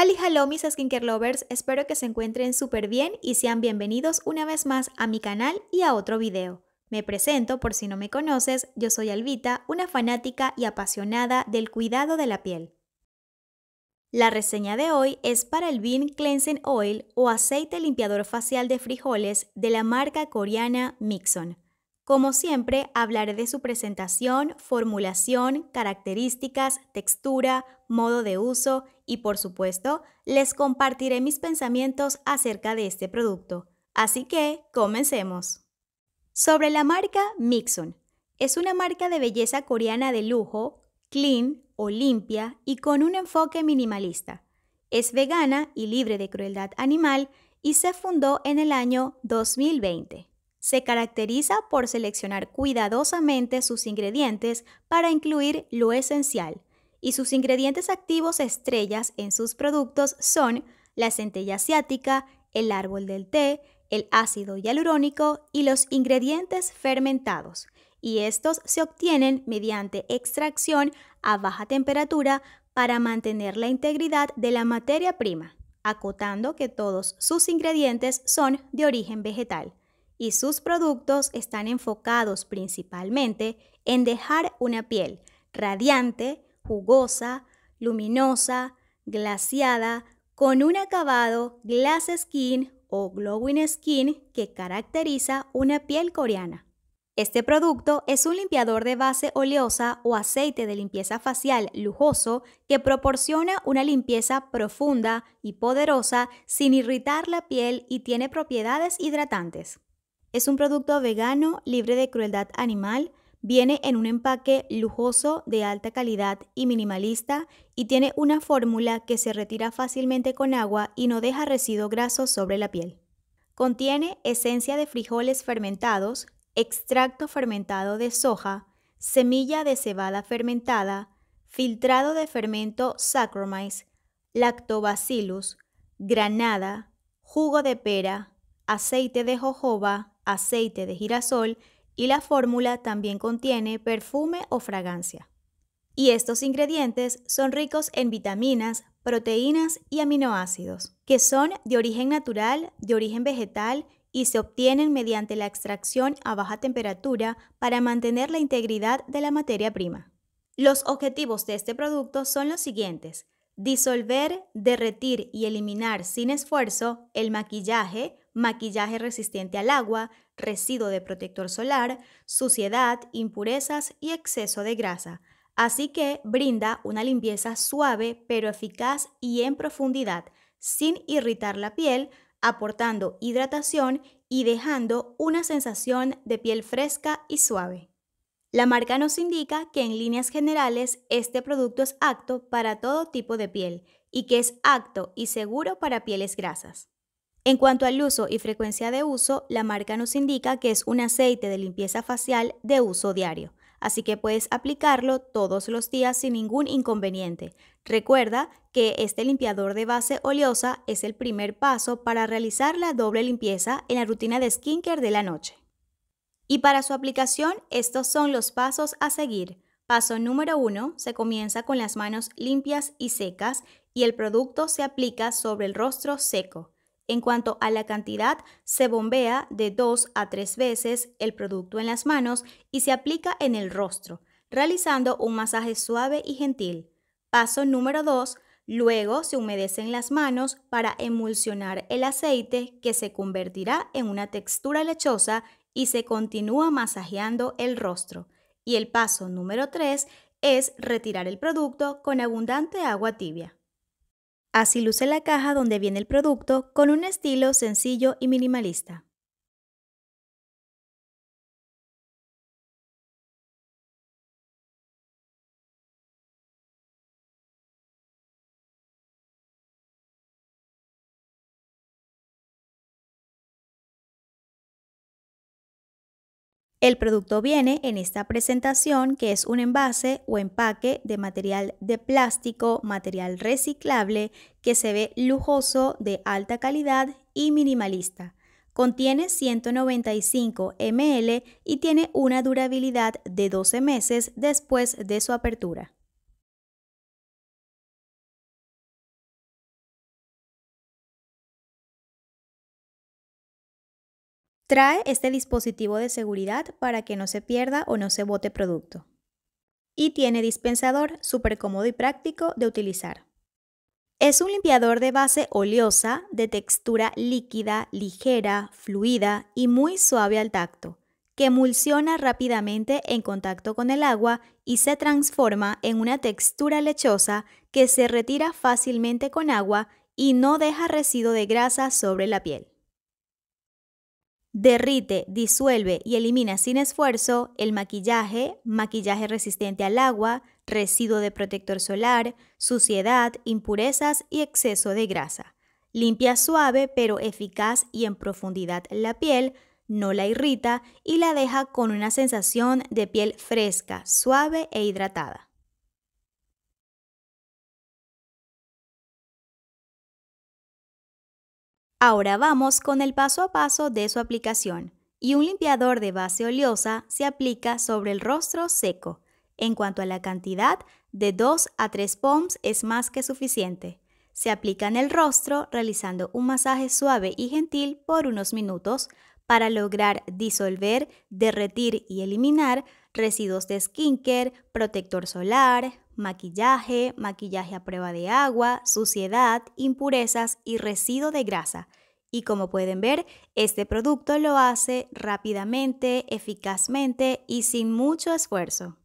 Hali hello mis skincare lovers, espero que se encuentren súper bien y sean bienvenidos una vez más a mi canal y a otro video. Me presento por si no me conoces, yo soy Alvita, una fanática y apasionada del cuidado de la piel. La reseña de hoy es para el Bean Cleansing Oil o aceite limpiador facial de frijoles de la marca coreana Mixon. Como siempre, hablaré de su presentación, formulación, características, textura, modo de uso y, por supuesto, les compartiré mis pensamientos acerca de este producto. Así que, comencemos. Sobre la marca Mixon. Es una marca de belleza coreana de lujo, clean o limpia y con un enfoque minimalista. Es vegana y libre de crueldad animal y se fundó en el año 2020. Se caracteriza por seleccionar cuidadosamente sus ingredientes para incluir lo esencial, y sus ingredientes activos estrellas en sus productos son la centella asiática, el árbol del té, el ácido hialurónico y los ingredientes fermentados, y estos se obtienen mediante extracción a baja temperatura para mantener la integridad de la materia prima, acotando que todos sus ingredientes son de origen vegetal y sus productos están enfocados principalmente en dejar una piel radiante, jugosa, luminosa, glaciada, con un acabado glass skin o glowing skin que caracteriza una piel coreana. Este producto es un limpiador de base oleosa o aceite de limpieza facial lujoso que proporciona una limpieza profunda y poderosa sin irritar la piel y tiene propiedades hidratantes. Es un producto vegano, libre de crueldad animal, viene en un empaque lujoso, de alta calidad y minimalista, y tiene una fórmula que se retira fácilmente con agua y no deja residuo graso sobre la piel. Contiene esencia de frijoles fermentados, extracto fermentado de soja, semilla de cebada fermentada, filtrado de fermento Saccharomyces, lactobacillus, granada, jugo de pera, aceite de jojoba, aceite de girasol y la fórmula también contiene perfume o fragancia. Y estos ingredientes son ricos en vitaminas, proteínas y aminoácidos, que son de origen natural, de origen vegetal y se obtienen mediante la extracción a baja temperatura para mantener la integridad de la materia prima. Los objetivos de este producto son los siguientes. Disolver, derretir y eliminar sin esfuerzo el maquillaje, maquillaje resistente al agua, residuo de protector solar, suciedad, impurezas y exceso de grasa. Así que brinda una limpieza suave pero eficaz y en profundidad, sin irritar la piel, aportando hidratación y dejando una sensación de piel fresca y suave. La marca nos indica que en líneas generales este producto es apto para todo tipo de piel y que es apto y seguro para pieles grasas. En cuanto al uso y frecuencia de uso, la marca nos indica que es un aceite de limpieza facial de uso diario, así que puedes aplicarlo todos los días sin ningún inconveniente. Recuerda que este limpiador de base oleosa es el primer paso para realizar la doble limpieza en la rutina de skincare de la noche. Y para su aplicación, estos son los pasos a seguir. Paso número 1, se comienza con las manos limpias y secas y el producto se aplica sobre el rostro seco. En cuanto a la cantidad, se bombea de dos a tres veces el producto en las manos y se aplica en el rostro, realizando un masaje suave y gentil. Paso número 2. Luego se humedecen las manos para emulsionar el aceite que se convertirá en una textura lechosa y se continúa masajeando el rostro. Y el paso número 3 es retirar el producto con abundante agua tibia. Así luce la caja donde viene el producto con un estilo sencillo y minimalista. El producto viene en esta presentación que es un envase o empaque de material de plástico, material reciclable, que se ve lujoso, de alta calidad y minimalista. Contiene 195 ml y tiene una durabilidad de 12 meses después de su apertura. Trae este dispositivo de seguridad para que no se pierda o no se bote producto. Y tiene dispensador, súper cómodo y práctico de utilizar. Es un limpiador de base oleosa, de textura líquida, ligera, fluida y muy suave al tacto, que emulsiona rápidamente en contacto con el agua y se transforma en una textura lechosa que se retira fácilmente con agua y no deja residuo de grasa sobre la piel. Derrite, disuelve y elimina sin esfuerzo el maquillaje, maquillaje resistente al agua, residuo de protector solar, suciedad, impurezas y exceso de grasa. Limpia suave pero eficaz y en profundidad la piel, no la irrita y la deja con una sensación de piel fresca, suave e hidratada. Ahora vamos con el paso a paso de su aplicación. Y un limpiador de base oleosa se aplica sobre el rostro seco. En cuanto a la cantidad, de 2 a 3 poms es más que suficiente. Se aplica en el rostro realizando un masaje suave y gentil por unos minutos para lograr disolver, derretir y eliminar residuos de skincare, protector solar, maquillaje, maquillaje a prueba de agua, suciedad, impurezas y residuo de grasa. Y como pueden ver, este producto lo hace rápidamente, eficazmente y sin mucho esfuerzo.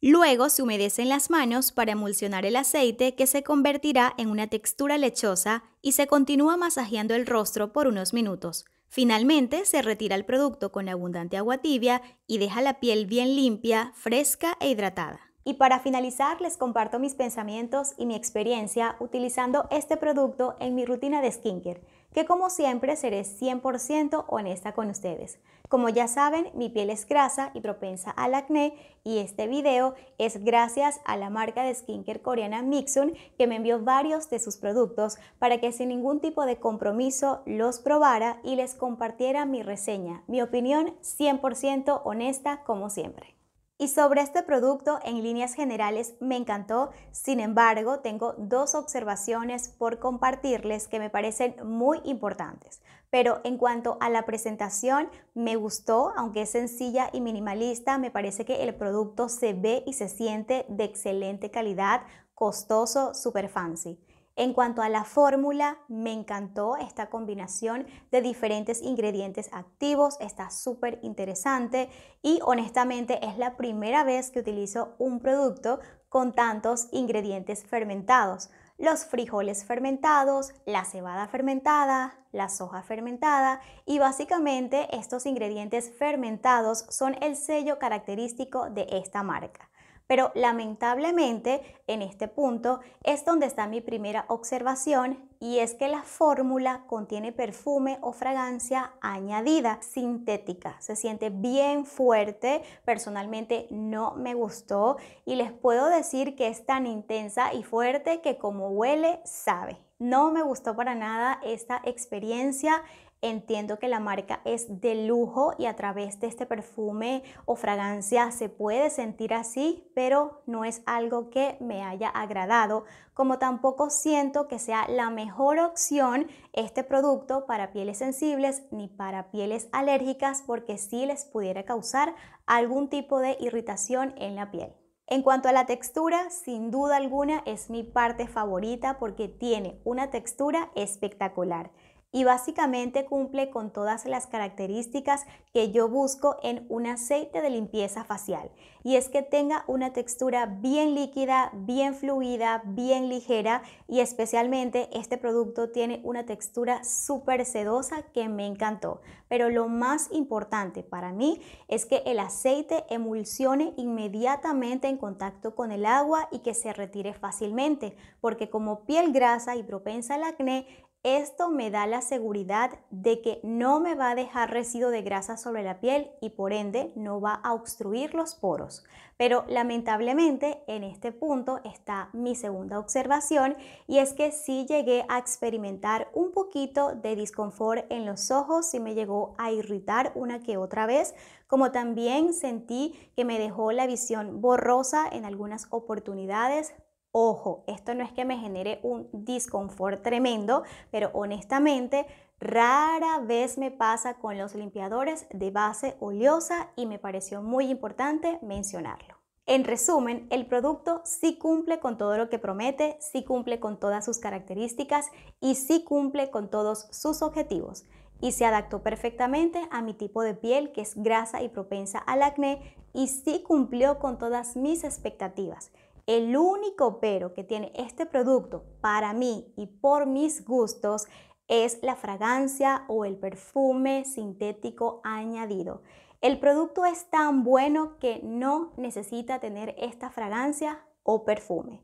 Luego se humedecen las manos para emulsionar el aceite que se convertirá en una textura lechosa y se continúa masajeando el rostro por unos minutos. Finalmente, se retira el producto con abundante agua tibia y deja la piel bien limpia, fresca e hidratada. Y para finalizar, les comparto mis pensamientos y mi experiencia utilizando este producto en mi rutina de skincare, que como siempre seré 100% honesta con ustedes. Como ya saben, mi piel es grasa y propensa al acné y este video es gracias a la marca de skincare coreana Mixun que me envió varios de sus productos para que sin ningún tipo de compromiso los probara y les compartiera mi reseña, mi opinión 100% honesta como siempre. Y sobre este producto en líneas generales me encantó, sin embargo tengo dos observaciones por compartirles que me parecen muy importantes. Pero en cuanto a la presentación, me gustó, aunque es sencilla y minimalista, me parece que el producto se ve y se siente de excelente calidad, costoso, super fancy. En cuanto a la fórmula, me encantó esta combinación de diferentes ingredientes activos, está súper interesante y honestamente es la primera vez que utilizo un producto con tantos ingredientes fermentados los frijoles fermentados, la cebada fermentada, la soja fermentada y básicamente estos ingredientes fermentados son el sello característico de esta marca. Pero lamentablemente en este punto es donde está mi primera observación y es que la fórmula contiene perfume o fragancia añadida sintética. Se siente bien fuerte, personalmente no me gustó y les puedo decir que es tan intensa y fuerte que como huele, sabe. No me gustó para nada esta experiencia entiendo que la marca es de lujo y a través de este perfume o fragancia se puede sentir así, pero no es algo que me haya agradado, como tampoco siento que sea la mejor opción este producto para pieles sensibles ni para pieles alérgicas porque sí les pudiera causar algún tipo de irritación en la piel. En cuanto a la textura, sin duda alguna es mi parte favorita porque tiene una textura espectacular y básicamente cumple con todas las características que yo busco en un aceite de limpieza facial y es que tenga una textura bien líquida, bien fluida, bien ligera y especialmente este producto tiene una textura súper sedosa que me encantó. Pero lo más importante para mí es que el aceite emulsione inmediatamente en contacto con el agua y que se retire fácilmente porque como piel grasa y propensa al acné, esto me da la seguridad de que no me va a dejar residuo de grasa sobre la piel y por ende no va a obstruir los poros. Pero lamentablemente en este punto está mi segunda observación y es que sí llegué a experimentar un poquito de disconfort en los ojos, y me llegó a irritar una que otra vez, como también sentí que me dejó la visión borrosa en algunas oportunidades, Ojo, esto no es que me genere un disconfort tremendo, pero honestamente rara vez me pasa con los limpiadores de base oleosa y me pareció muy importante mencionarlo. En resumen, el producto sí cumple con todo lo que promete, sí cumple con todas sus características y sí cumple con todos sus objetivos y se adaptó perfectamente a mi tipo de piel que es grasa y propensa al acné y sí cumplió con todas mis expectativas el único pero que tiene este producto para mí y por mis gustos es la fragancia o el perfume sintético añadido. El producto es tan bueno que no necesita tener esta fragancia o perfume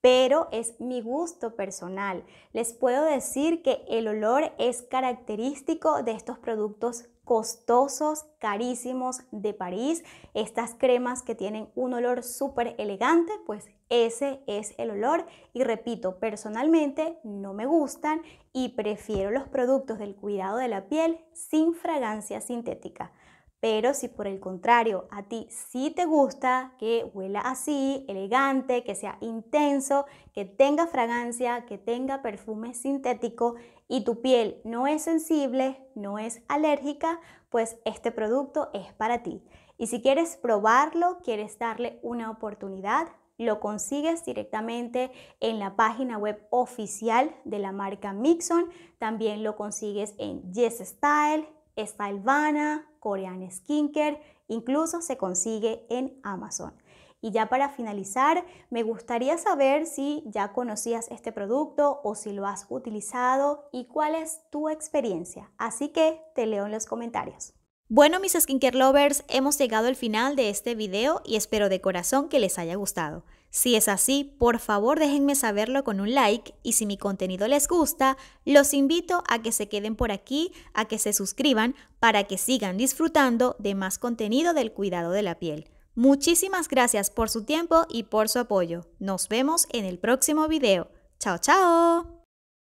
pero es mi gusto personal. Les puedo decir que el olor es característico de estos productos costosos, carísimos de París, estas cremas que tienen un olor súper elegante, pues ese es el olor y repito, personalmente no me gustan y prefiero los productos del cuidado de la piel sin fragancia sintética. Pero si por el contrario a ti sí te gusta que huela así, elegante, que sea intenso, que tenga fragancia, que tenga perfume sintético, y tu piel no es sensible, no es alérgica, pues este producto es para ti. Y si quieres probarlo, quieres darle una oportunidad, lo consigues directamente en la página web oficial de la marca Mixon. También lo consigues en Yes Style, Stylevana, Korean Skincare, incluso se consigue en Amazon. Y ya para finalizar, me gustaría saber si ya conocías este producto o si lo has utilizado y cuál es tu experiencia. Así que te leo en los comentarios. Bueno, mis skincare lovers, hemos llegado al final de este video y espero de corazón que les haya gustado. Si es así, por favor déjenme saberlo con un like y si mi contenido les gusta, los invito a que se queden por aquí, a que se suscriban para que sigan disfrutando de más contenido del cuidado de la piel. Muchísimas gracias por su tiempo y por su apoyo. Nos vemos en el próximo video. ¡Chao, chao!